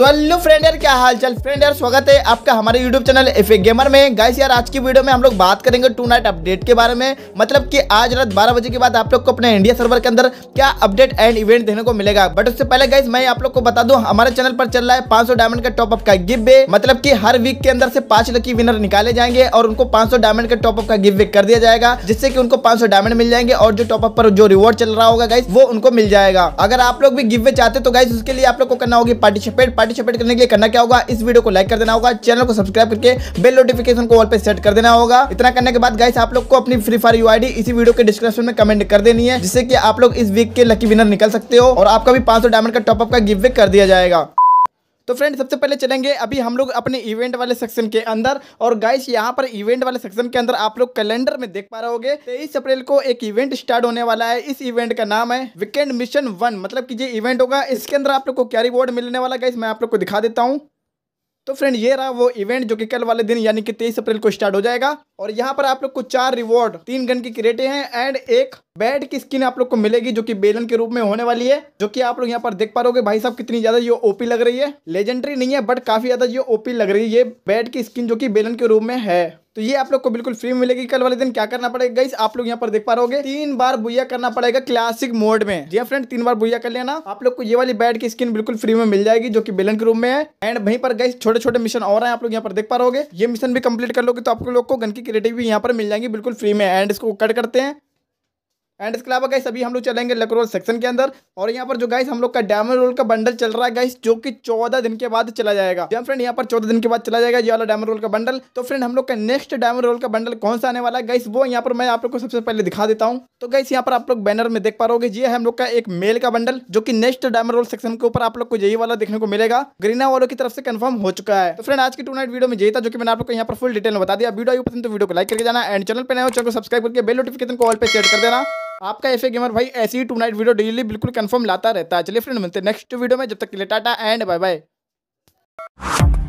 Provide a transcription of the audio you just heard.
तो hello friend यार क्या हाल चाल फ्रेंड यार स्वागत है आपका हमारे यूट्यूब चैनल एफ गेमर में गाइस यार आज की वीडियो में हम लोग बात करेंगे टू नाइट अपडेट के बारे में मतलब कि आज रात 12 बजे के बाद आप लोग को अपने इंडिया सर्वर के अंदर क्या अपडेट एंड इवेंट देने को मिलेगा बट उससे पहले गाइस मैं आप लोग को बता दूं हमारे चैनल पर चल रहा है पांच डायमंड का टॉपअप का गिव वे मतलब की हर वीक के अंदर से पांच लकी विनर निकाले जाएंगे और उनको पांच डायमंड के टॉपअप का गिव वे कर दिया जाएगा जिससे की उनको पांच डायमंड मिल जाएंगे और जो टॉपअप पर जो रिवॉर्ड चल रहा होगा गाइस वो उनको मिल जाएगा अगर आप लोग भी गिव वे चाहते तो गाइस उसके लिए आप लोग को करना होगी पार्टिसिपेट पार्टिसिपेट करने के लिए करना क्या होगा इस वीडियो को लाइक कर देना होगा चैनल को सब्सक्राइब करके बेल नोटिफिकेशन को ऑल पे सेट कर देना होगा इतना करने के बाद गाइस आप लोग को अपनी फ्री फायर यू इसी वीडियो के डिस्क्रिप्शन में कमेंट कर देनी है जिससे कि आप लोग इस वीक के लकी विनर निकल सकते हो और आपका भी पांच डायमंड का टॉपअप का गिफ्ट कर दिया जाएगा तो फ्रेंड सबसे पहले चलेंगे अभी हम लोग अपने इवेंट वाले सेक्शन के अंदर और गाइस यहाँ पर इवेंट वाले सेक्शन के अंदर आप लोग कैलेंडर में देख पा रहे होगे तेईस अप्रैल को एक इवेंट स्टार्ट होने वाला है इस इवेंट का नाम है वीकेंड मिशन वन मतलब कि ये इवेंट होगा इसके अंदर आप लोग को क्या रिवॉर्ड मिलने वाला गाइस मैं आप लोग को दिखा देता हूँ तो फ्रेंड ये रहा वो इवेंट जो कि कल वाले दिन यानी कि तेईस अप्रैल को स्टार्ट हो जाएगा और यहाँ पर आप लोग को चार रिवॉर्ड तीन गन की क्रेटे हैं एंड एक बैट की स्किन आप लोग को मिलेगी जो कि बेलन के रूप में होने वाली है जो कि आप लोग यहाँ पर देख पा रहे भाई साहब कितनी ज्यादा ये ओपी लग रही है लेजेंडरी नहीं है बट काफी ज्यादा ये ओपी लग रही है ये बैट की स्किन जो की बेलन के रूप में है तो ये आप लोग को बिल्कुल फ्री में मिलेगी कल वाले दिन क्या करना पड़ेगा गाइस आप लोग यहाँ पर देख पा रहे तीन बार भुया करना पड़ेगा क्लासिक मोड में जी फ्रेंड तीन बार भुया कर लेना आप लोग को ये वाली बैट की स्किन बिल्कुल फ्री में मिल जाएगी जो की बेलन के रूम में है एंड वहीं पर गई छोटे छोटे मिशन और है आप लोग यहाँ पर देख पा रहे ये मिशन भी कम्प्लीट कर लोगे तो आप लोग को गन की क्रिएटिव भी यहाँ पर मिल जाएगी बिल्कुल फ्री में एंड इसको कट करते हैं एंड इसके अलावा गाइस अभी हम लोग चलेंगे लकरोल सेक्शन के अंदर और यहाँ पर जो गाइस हम लोग का डायमंड रोल का बंडल चल रहा है गाइस जो कि चौदह दिन के बाद चला जाएगा जब फ्रेंड यहाँ पर चौदह दिन के बाद चला जाएगा ये वाला डायमंड रोल का बंडल तो फ्रेंड हम लोग का नेक्स्ट डायमंड रोल का बंडल कौन सा आने वाला है गाइस वो यहाँ पर मैं आप लोग को सबसे पहले दिखा देता हूँ तो गाइस यहाँ पर आप लोग बैनर में देख पा रहे ये हम लोग का एक मेल का बंडल जो की नेक्स्ट डायमंड रोल सेक्शन के ऊपर आप लोग को यही वाला देखने को मिलेगा ग्रीना वालों की तरफ से कन्फर्म हो चुका है तो फ्रेंड आज की टू नाइट वीडियो में यही था जो कि मैंने आप लोग को यहाँ पर फुल डिटेल में बता दिया वीडियो पसंद तो वीडियो को लाइक करके जाना एंड चैनल पर नए हो चैनल को सब्सक्राइब करके बेल नोटिफिकेशन को ऑल पर सेट कर देना आपका ऐसे गेमर भाई ऐसी ही टू नाइट वीडियो डेली बिल्कुल कंफर्म लाता रहता है चलिए फ्रेंड मिलते हैं नेक्स्ट वीडियो में जब तक के लिए टाटा एंड बाय बाय